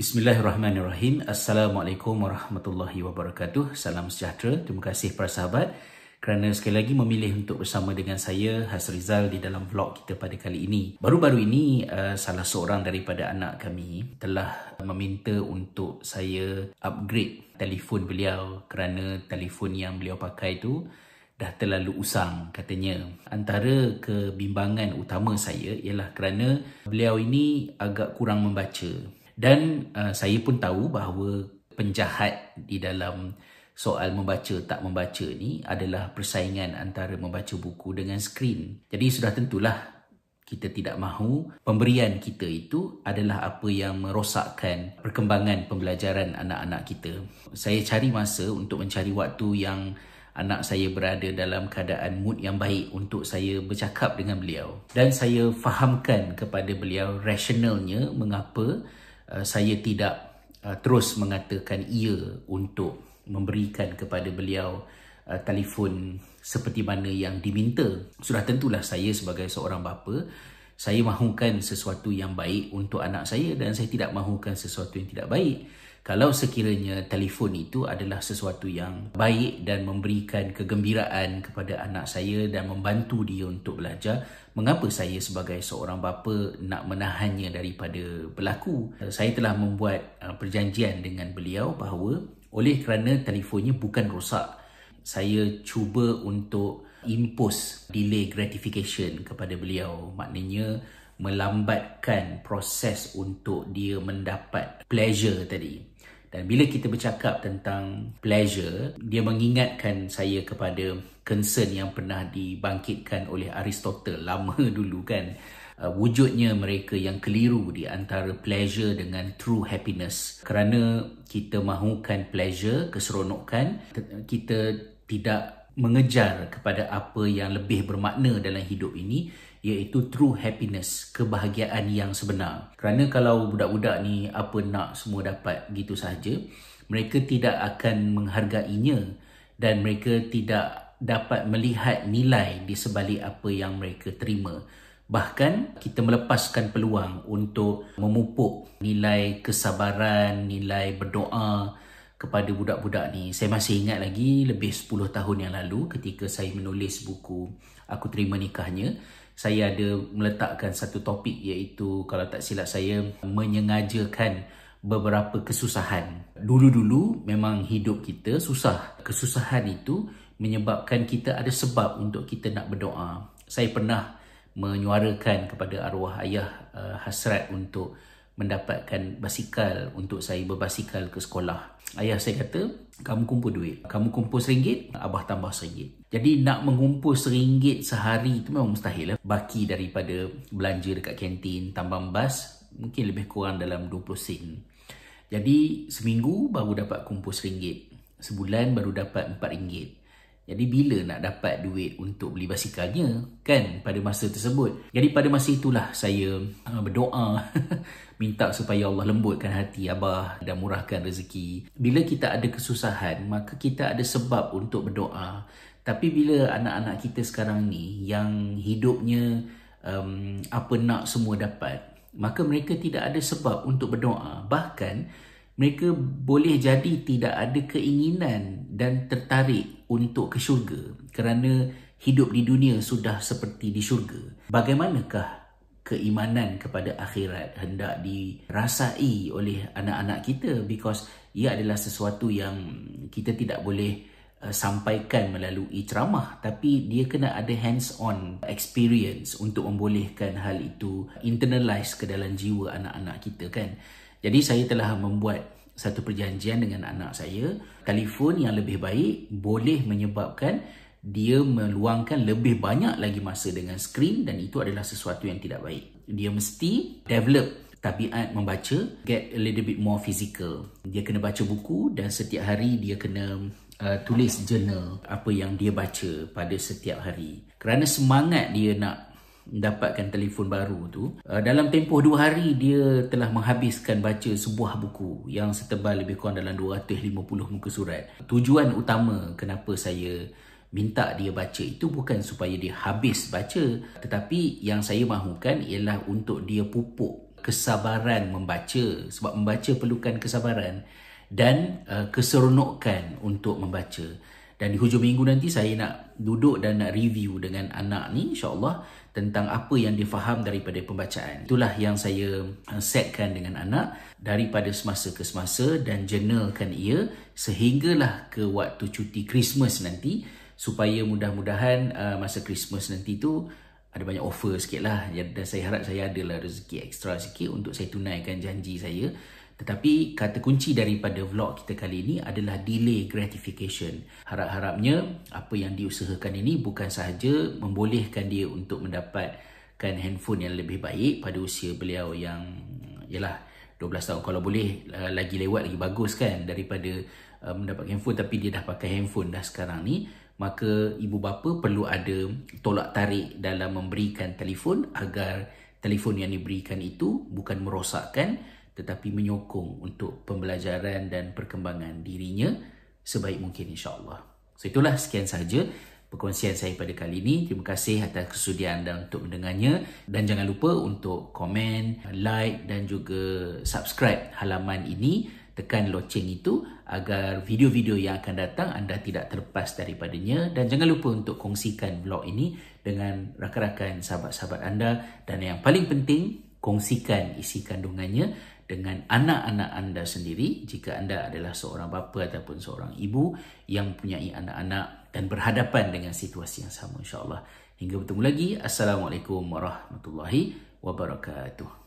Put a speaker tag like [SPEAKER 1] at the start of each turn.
[SPEAKER 1] Bismillahirrahmanirrahim. Assalamualaikum warahmatullahi wabarakatuh. Salam sejahtera. Terima kasih para sahabat kerana sekali lagi memilih untuk bersama dengan saya Hasrizal di dalam vlog kita pada kali ini. Baru-baru ini uh, salah seorang daripada anak kami telah meminta untuk saya upgrade telefon beliau kerana telefon yang beliau pakai itu dah terlalu usang katanya. Antara kebimbangan utama saya ialah kerana beliau ini agak kurang membaca. Dan uh, saya pun tahu bahawa penjahat di dalam soal membaca tak membaca ni adalah persaingan antara membaca buku dengan skrin. Jadi sudah tentulah kita tidak mahu pemberian kita itu adalah apa yang merosakkan perkembangan pembelajaran anak-anak kita. Saya cari masa untuk mencari waktu yang anak saya berada dalam keadaan mood yang baik untuk saya bercakap dengan beliau dan saya fahamkan kepada beliau rasionalnya mengapa Eh, saya tidak uh, terus mengatakan ia untuk memberikan kepada beliau uh, telefon seperti mana yang diminta. Sudah tentulah saya sebagai seorang bapa saya mahukan sesuatu yang baik untuk anak saya dan saya tidak mahukan sesuatu yang tidak baik. Kalau sekiranya telefon itu adalah sesuatu yang baik dan memberikan kegembiraan kepada anak saya dan membantu dia untuk belajar, mengapa saya sebagai seorang bapa nak menahannya daripada berlaku? Saya telah membuat uh, perjanjian dengan beliau bahawa oleh kerana telefonnya bukan rosak, saya cuba untuk impose delay gratification kepada beliau maknanya melambatkan proses untuk dia mendapat pleasure tadi dan bila kita bercakap tentang pleasure dia mengingatkan saya kepada concern yang pernah dibangkitkan oleh Aristotle lama dulu kan uh, wujudnya mereka yang keliru di antara pleasure dengan true happiness kerana kita mahukan pleasure keseronokan kita tidak mengejar kepada apa yang lebih bermakna dalam hidup ini iaitu true happiness, kebahagiaan yang sebenar. Kerana kalau budak-budak ni apa nak semua dapat gitu sahaja, mereka tidak akan menghargainya dan mereka tidak dapat melihat nilai di sebalik apa yang mereka terima. Bahkan kita melepaskan peluang untuk memupuk nilai kesabaran, nilai berdoa, kepada budak-budak ni. Saya masih ingat lagi lebih 10 tahun yang lalu ketika saya menulis buku Aku Terima Nikahnya, saya ada meletakkan satu topik iaitu kalau tak silap saya menyengajakan beberapa kesusahan. Dulu-dulu memang hidup kita susah. Kesusahan itu menyebabkan kita ada sebab untuk kita nak berdoa. Saya pernah menyuarakan kepada arwah ayah uh, hasrat untuk mendapatkan basikal untuk saya berbasikal ke sekolah. Ayah saya kata, kamu kumpul duit. Kamu kumpul seringgit, abah tambah seringgit. Jadi nak mengumpul seringgit sehari itu memang mustahil lah. Baki daripada belanja dekat kantin, tambah bas, mungkin lebih kurang dalam 20 sen. Jadi seminggu baru dapat kumpul seringgit. Sebulan baru dapat 4 ringgit. Jadi bila nak dapat duit untuk beli basikalnya kan pada masa tersebut. Jadi pada masa itulah saya ah, berdoa minta supaya Allah lembutkan hati abah dan murahkan rezeki. Bila kita ada kesusahan maka kita ada sebab untuk berdoa. Tapi bila anak-anak kita sekarang ni yang hidupnya um, apa nak semua dapat maka mereka tidak ada sebab untuk berdoa. Bahkan mereka boleh jadi tidak ada keinginan dan tertarik untuk ke syurga kerana hidup di dunia sudah seperti di syurga. Bagaimanakah keimanan kepada akhirat hendak dirasai oleh anak-anak kita because ia adalah sesuatu yang kita tidak boleh uh, sampaikan melalui ceramah tapi dia kena ada hands on experience untuk membolehkan hal itu internalize ke dalam jiwa anak-anak kita kan jadi saya telah membuat satu perjanjian dengan anak saya, telefon yang lebih baik boleh menyebabkan dia meluangkan lebih banyak lagi masa dengan skrin dan itu adalah sesuatu yang tidak baik. Dia mesti develop tabiat membaca, get a little bit more physical. Dia kena baca buku dan setiap hari dia kena uh, tulis jurnal apa yang dia baca pada setiap hari. Kerana semangat dia nak dapatkan telefon baru tu uh, dalam tempoh 2 hari dia telah menghabiskan baca sebuah buku yang setebal lebih kurang dalam 250 muka surat tujuan utama kenapa saya minta dia baca itu bukan supaya dia habis baca tetapi yang saya mahukan ialah untuk dia pupuk kesabaran membaca sebab membaca perlukan kesabaran dan uh, keseronokan untuk membaca dan di hujung minggu nanti saya nak duduk dan nak review dengan anak ni insyaAllah tentang apa yang dia faham daripada pembacaan. Itulah yang saya uh, setkan dengan anak daripada semasa ke semasa dan jurnalkan ia sehinggalah ke waktu cuti Christmas nanti supaya mudah-mudahan uh, masa Christmas nanti tu ada banyak offer sikit lah ya, dan saya harap saya adalah rezeki ekstra sikit untuk saya tunaikan janji saya tetapi kata kunci daripada vlog kita kali ini adalah delay gratification. Harap-harapnya apa yang diusahakan ini bukan sahaja membolehkan dia untuk mendapatkan handphone yang lebih baik pada usia beliau yang ialah 12 tahun kalau boleh lagi lewat lagi bagus kan daripada uh, mendapat mendapatkan handphone tapi dia dah pakai handphone dah sekarang ni maka ibu bapa perlu ada tolak tarik dalam memberikan telefon agar telefon yang diberikan itu bukan merosakkan tetapi menyokong untuk pembelajaran dan perkembangan dirinya sebaik mungkin insyaAllah. So itulah sekian sahaja perkongsian saya pada kali ini. Terima kasih atas kesudian anda untuk mendengarnya. Dan jangan lupa untuk komen, like dan juga subscribe halaman ini. Tekan loceng itu agar video-video yang akan datang anda tidak terlepas daripadanya. Dan jangan lupa untuk kongsikan blog ini dengan rakan-rakan sahabat-sahabat anda. Dan yang paling penting, kongsikan isi kandungannya dengan anak-anak anda sendiri jika anda adalah seorang bapa ataupun seorang ibu yang mempunyai anak-anak dan berhadapan dengan situasi yang sama insyaAllah. Hingga bertemu lagi. Assalamualaikum warahmatullahi wabarakatuh.